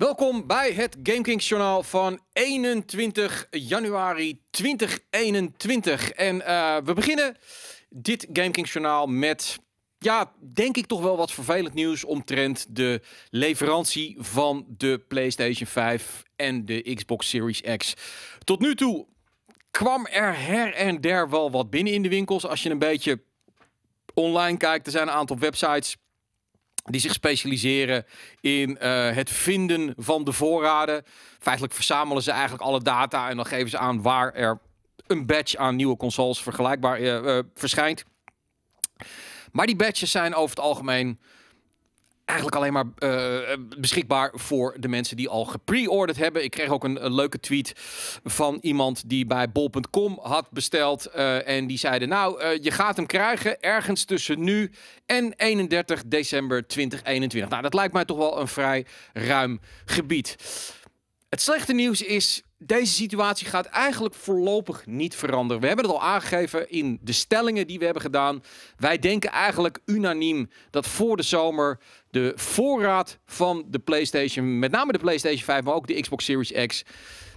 Welkom bij het GameKings Journaal van 21 januari 2021. En eh, we beginnen dit GameKings Journaal met, ja, denk ik toch wel wat vervelend nieuws omtrent de leverantie van de PlayStation 5 en de Xbox Series X. Tot nu toe kwam er her en der wel wat binnen in de winkels. Als je een beetje online kijkt, er zijn een aantal websites die zich specialiseren in eh, het vinden van de voorraden. Feitelijk verzamelen ze eigenlijk alle data en dan geven ze aan waar er een badge aan nieuwe consoles vergelijkbaar eh, eh, verschijnt. Maar die badges zijn over het algemeen eigenlijk alleen maar eh, beschikbaar voor de mensen die al gepre-ordered hebben. Ik kreeg ook een, leuke tweet van iemand die bij bol.com had besteld. Eh, en die zeiden, nou, eh, je gaat hem krijgen ergens tussen nu en 31 december 2021. Nou, dat lijkt mij toch wel een vrij ruim gebied. Het slechte nieuws is, deze situatie gaat eigenlijk voorlopig niet veranderen. We hebben het al aangegeven in de stellingen die we hebben gedaan. Wij denken eigenlijk unaniem dat voor de zomer de voorraad van de PlayStation, met name de PlayStation 5, maar ook de Xbox Series X,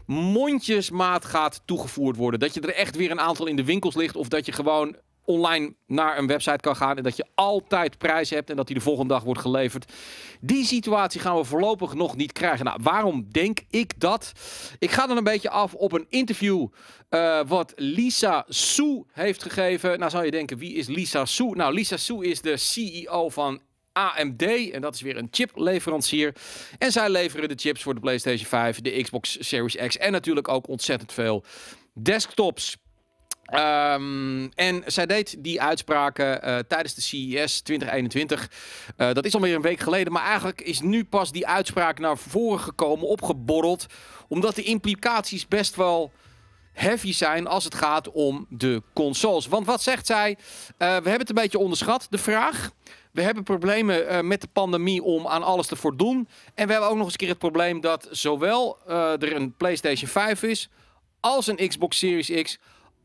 mondjesmaat gaat toegevoerd worden. Dat je er echt weer een aantal in de winkels ligt of dat je gewoon online naar een website kan gaan en dat je altijd prijs hebt en dat die de volgende dag wordt geleverd. Die situatie gaan we voorlopig nog niet krijgen. Nou, waarom denk ik dat? Ik ga dan een beetje af op een interview eh, wat Lisa Su heeft gegeven. Nou zou je denken, wie is Lisa Su? Nou, Lisa Su is de CEO van AMD. En dat is weer een chipleverancier. En zij leveren de chips voor de PlayStation 5, de Xbox Series X en natuurlijk ook ontzettend veel desktops. Ehm, en zij deed die uitspraken eh, tijdens de CES 2021. Eh, dat is alweer een week geleden, maar eigenlijk is nu pas die uitspraak naar voren gekomen, opgeborreld, omdat de implicaties best wel heavy zijn als het gaat om de consoles. Want wat zegt zij? Eh, we hebben het een beetje onderschat, de vraag. We hebben problemen met de pandemie om aan alles te voldoen. En we hebben ook nog eens keer het probleem dat zowel er een PlayStation 5 is, als een Xbox Series X,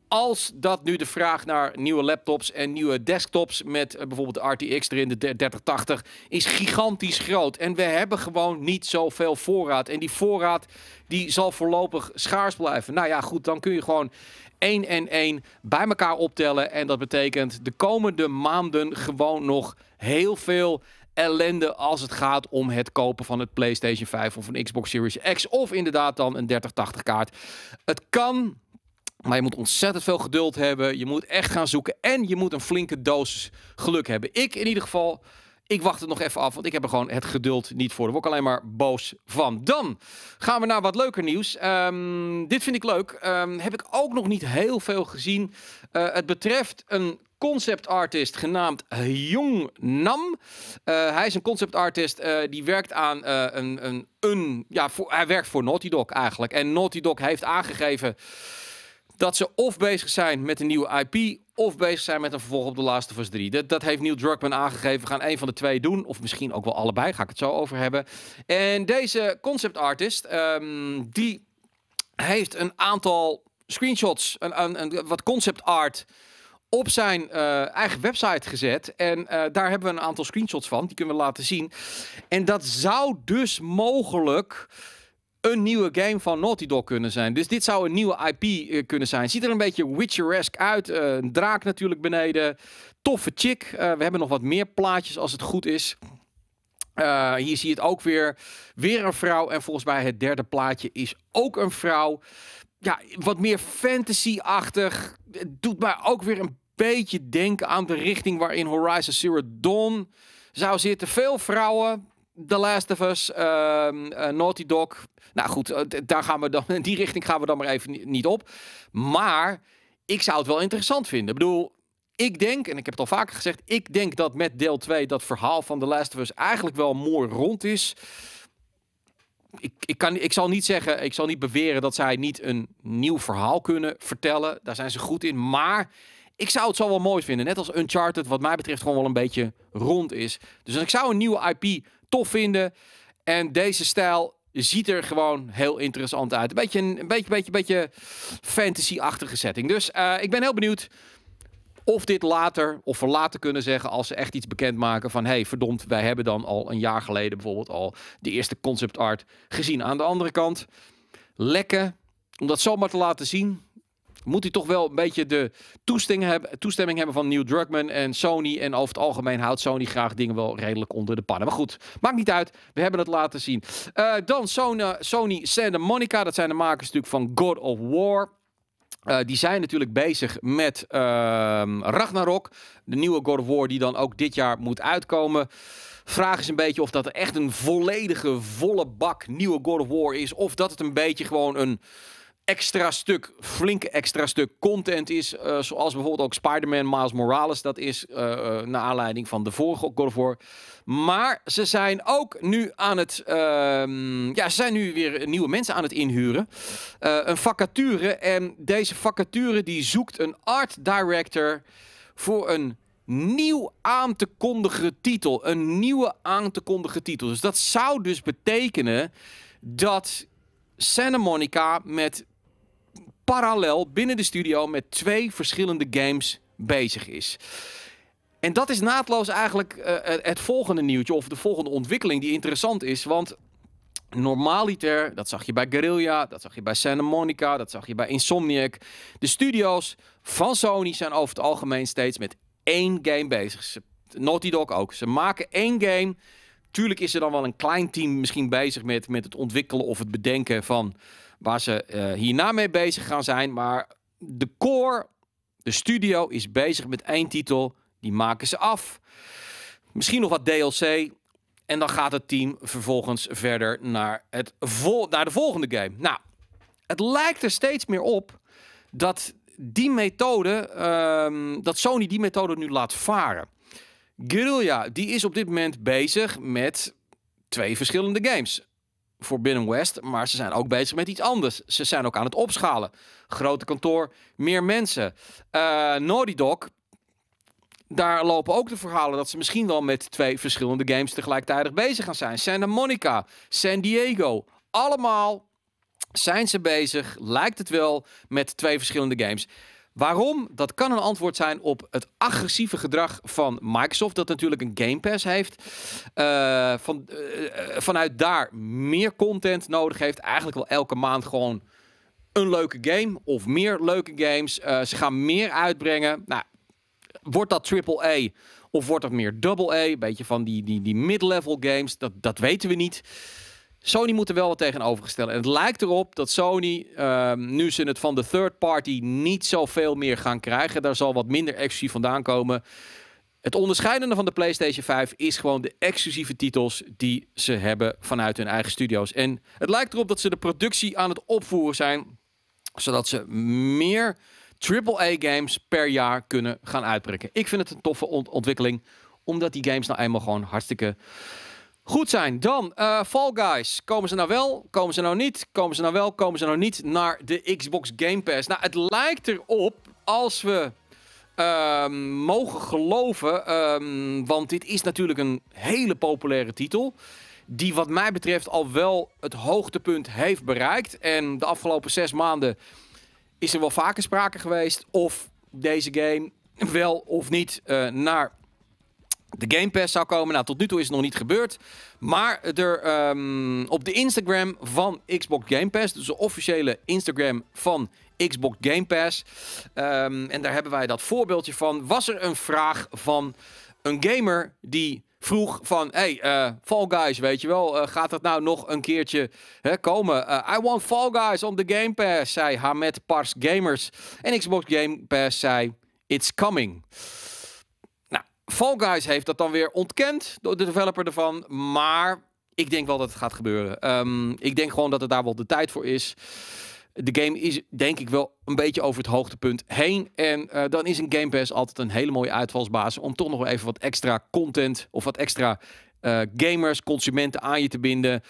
als dat nu de vraag naar nieuwe laptops en nieuwe desktops met eh, bijvoorbeeld de RTX erin, de 3080, is gigantisch groot. En we hebben gewoon niet zoveel voorraad. En die voorraad die zal voorlopig schaars blijven. Nou ja, goed, dan kun je gewoon 1 en 1 bij elkaar optellen. En dat betekent de komende maanden gewoon nog heel veel ellende als het gaat om het kopen van het PlayStation 5 of een Xbox Series X. Of inderdaad dan een 3080 kaart. Het kan maar je moet ontzettend veel geduld hebben. Je moet echt gaan zoeken. En je moet een flinke dosis geluk hebben. Ik in ieder geval, ik wacht het nog even af. Want ik heb er gewoon het geduld niet voor. Daar word ik alleen maar boos van. Dan gaan we naar wat leuker nieuws. Ehm, dit vind ik leuk. Ehm, heb ik ook nog niet heel veel gezien. Eh, het betreft een conceptartist genaamd Jong Nam. Eh, hij is een conceptartist uh, eh, die werkt aan een, een, Ja, voor, hij werkt voor Naughty Dog eigenlijk. En Naughty Dog heeft aangegeven dat ze of bezig zijn met een nieuwe IP of bezig zijn met een vervolg op The Last of Us 3. Dat, dat heeft Neil Druckmann aangegeven. We gaan een van de twee doen. Of misschien ook wel allebei. Ga ik het zo over hebben. En deze concept artist, ehm, die heeft een aantal screenshots, een, wat concept art op zijn eh, eigen website gezet. En eh, daar hebben we een aantal screenshots van. Die kunnen we laten zien. En dat zou dus mogelijk een nieuwe game van Naughty Dog kunnen zijn. Dus dit zou een nieuwe IP eh, kunnen zijn. Ziet er een beetje Witcher-esque uit. Eh, een draak natuurlijk beneden. Toffe chick. Eh, we hebben nog wat meer plaatjes als het goed is. hier zie je het ook weer. Weer een vrouw. En volgens mij het derde plaatje is ook een vrouw. Ja, wat meer fantasy-achtig. Het doet mij ook weer een beetje denken aan de richting waarin Horizon Zero Dawn zou zitten. Veel vrouwen. The Last of Us, ehm, eh, Naughty Dog. Nou goed, eh, daar gaan we dan, in die richting gaan we dan maar even niet op. Maar ik zou het wel interessant vinden. Ik bedoel, ik denk, en ik heb het al vaker gezegd, ik denk dat met deel 2 dat verhaal van The Last of Us eigenlijk wel mooi rond is. Ik, ik, kan, ik zal niet zeggen, ik zal niet beweren dat zij niet een nieuw verhaal kunnen vertellen. Daar zijn ze goed in. Maar ik zou het zo wel mooi vinden. Net als Uncharted, wat mij betreft, gewoon wel een beetje rond is. Dus ik zou een nieuwe IP tof vinden. En deze stijl ziet er gewoon heel interessant uit. Een beetje een, beetje, beetje, beetje fantasy-achtige setting. Dus eh, ik ben heel benieuwd of dit later, of we later kunnen zeggen als ze echt iets bekendmaken van hey, verdomd, wij hebben dan al een jaar geleden bijvoorbeeld al de eerste concept art gezien. Aan de andere kant, lekker om dat zomaar te laten zien moet hij toch wel een beetje de toestemming hebben, toestemming hebben van New Druckmann en Sony. En over het algemeen houdt Sony graag dingen wel redelijk onder de pannen. Maar goed, maakt niet uit. We hebben het laten zien. Eh, dan Sony, Sony Santa Monica. Dat zijn de makers natuurlijk van God of War. Eh, die zijn natuurlijk bezig met ehm, Ragnarok. De nieuwe God of War die dan ook dit jaar moet uitkomen. Vraag is een beetje of dat echt een volledige, volle bak nieuwe God of War is. Of dat het een beetje gewoon een extra stuk, flink extra stuk content is. Eh, zoals bijvoorbeeld ook Spider-Man Miles Morales. Dat is uh, naar aanleiding van de vorige God Maar ze zijn ook nu aan het... Ehm, ja, ze zijn nu weer nieuwe mensen aan het inhuren. een vacature. En deze vacature die zoekt een art director voor een nieuw aan te kondigen titel. Een nieuwe aan te kondigen titel. Dus dat zou dus betekenen dat... Santa Monica met parallel binnen de studio met twee verschillende games bezig is. En dat is naadloos eigenlijk eh, eh, het volgende nieuwtje of de volgende ontwikkeling die interessant is. Want normaliter, dat zag je bij Guerrilla, dat zag je bij Santa Monica, dat zag je bij Insomniac. De studio's van Sony zijn over het algemeen steeds met één game bezig. Naughty Dog ook. Ze maken één game. Tuurlijk is er dan wel een klein team misschien bezig met, met het ontwikkelen of het bedenken van waar ze eh, hierna mee bezig gaan zijn. Maar de core, de studio, is bezig met één titel. Die maken ze af. Misschien nog wat DLC. En dan gaat het team vervolgens verder naar, het vol naar de volgende game. Nou, het lijkt er steeds meer op dat die methode, ehm, dat Sony die methode nu laat varen. Guerrilla, die is op dit moment bezig met twee verschillende games voor binnen West, maar ze zijn ook bezig met iets anders. Ze zijn ook aan het opschalen. Grote kantoor, meer mensen. Uh, Naughty Dog, daar lopen ook de verhalen dat ze misschien wel met twee verschillende games tegelijkertijd bezig gaan zijn. Santa Monica, San Diego, allemaal zijn ze bezig, lijkt het wel, met twee verschillende games. Waarom? Dat kan een antwoord zijn op het agressieve gedrag van Microsoft, dat natuurlijk een Game Pass heeft. Eh, van, eh, eh, vanuit daar meer content nodig heeft. Eigenlijk wel elke maand gewoon een leuke game of meer leuke games. ze gaan meer uitbrengen. Nou, wordt dat AAA of wordt dat meer AA? Een beetje van die, die, die mid-level games, dat, dat weten we niet. Sony moet wel wat tegenover En het lijkt erop dat Sony, ehm, nu ze het van de third party niet zoveel meer gaan krijgen, daar zal wat minder exclusief vandaan komen. Het onderscheidende van de PlayStation 5 is gewoon de exclusieve titels die ze hebben vanuit hun eigen studio's. En het lijkt erop dat ze de productie aan het opvoeren zijn, zodat ze meer AAA-games per jaar kunnen gaan uitbreken. Ik vind het een toffe ontwikkeling, omdat die games nou eenmaal gewoon hartstikke Goed zijn. Dan eh, Fall Guys. Komen ze nou wel? Komen ze nou niet? Komen ze nou wel? Komen ze nou niet naar de Xbox Game Pass? Nou, het lijkt erop als we ehm, mogen geloven. Ehm, want dit is natuurlijk een hele populaire titel. Die, wat mij betreft, al wel het hoogtepunt heeft bereikt. En de afgelopen zes maanden is er wel vaker sprake geweest. Of deze game wel of niet eh, naar de Game Pass zou komen. Nou, tot nu toe is het nog niet gebeurd. Maar er, ehm, op de Instagram van Xbox Game Pass, dus de officiële Instagram van Xbox Game Pass, ehm, en daar hebben wij dat voorbeeldje van, was er een vraag van een gamer die vroeg van, hey, eh, Fall Guys, weet je wel, eh, gaat dat nou nog een keertje hè, komen? Uh, I want Fall Guys on the Game Pass, zei Hamed Pars Gamers. En Xbox Game Pass zei, it's coming. Fall Guys heeft dat dan weer ontkend, de developer ervan. Maar ik denk wel dat het gaat gebeuren. Ehm, ik denk gewoon dat het daar wel de tijd voor is. De game is denk ik wel een beetje over het hoogtepunt heen. En eh, dan is een Game Pass altijd een hele mooie uitvalsbasis om toch nog even wat extra content of wat extra eh, gamers, consumenten aan je te binden.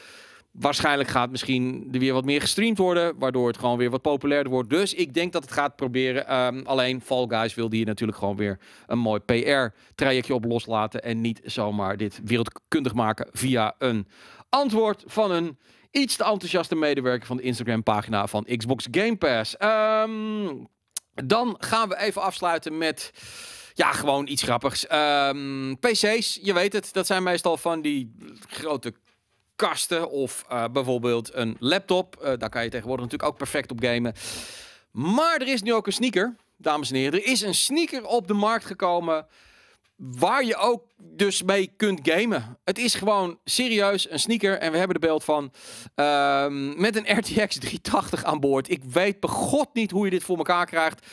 Waarschijnlijk gaat misschien er weer wat meer gestreamd worden, waardoor het gewoon weer wat populairder wordt. Dus ik denk dat het gaat proberen. Ehm, alleen Fall Guys wil hier natuurlijk gewoon weer een mooi PR-trajectje op loslaten. En niet zomaar dit wereldkundig maken via een antwoord van een iets te enthousiaste medewerker van de Instagram-pagina van Xbox Game Pass. Ehm, dan gaan we even afsluiten met. Ja, gewoon iets grappigs. Ehm, PC's, je weet het, dat zijn meestal van die grote kasten of eh, bijvoorbeeld een laptop. Eh, daar kan je tegenwoordig natuurlijk ook perfect op gamen. Maar er is nu ook een sneaker, dames en heren. Er is een sneaker op de markt gekomen waar je ook dus mee kunt gamen. Het is gewoon serieus een sneaker en we hebben de beeld van ehm, met een RTX 380 aan boord. Ik weet begot god niet hoe je dit voor elkaar krijgt.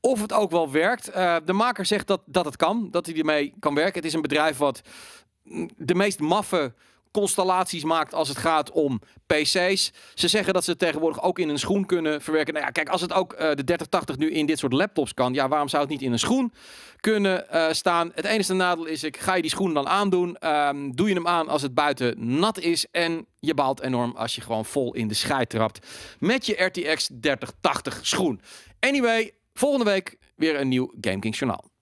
Of het ook wel werkt. Eh, de maker zegt dat, dat het kan, dat hij ermee kan werken. Het is een bedrijf wat de meest maffe constellaties maakt als het gaat om PC's. Ze zeggen dat ze het tegenwoordig ook in een schoen kunnen verwerken. Nou ja, kijk, als het ook eh, de 3080 nu in dit soort laptops kan, ja, waarom zou het niet in een schoen kunnen eh, staan? Het enige nadeel is, ik ga je die schoen dan aandoen. Ehm, doe je hem aan als het buiten nat is en je baalt enorm als je gewoon vol in de scheid trapt met je RTX 3080 schoen. Anyway, volgende week weer een nieuw Game Kings journaal.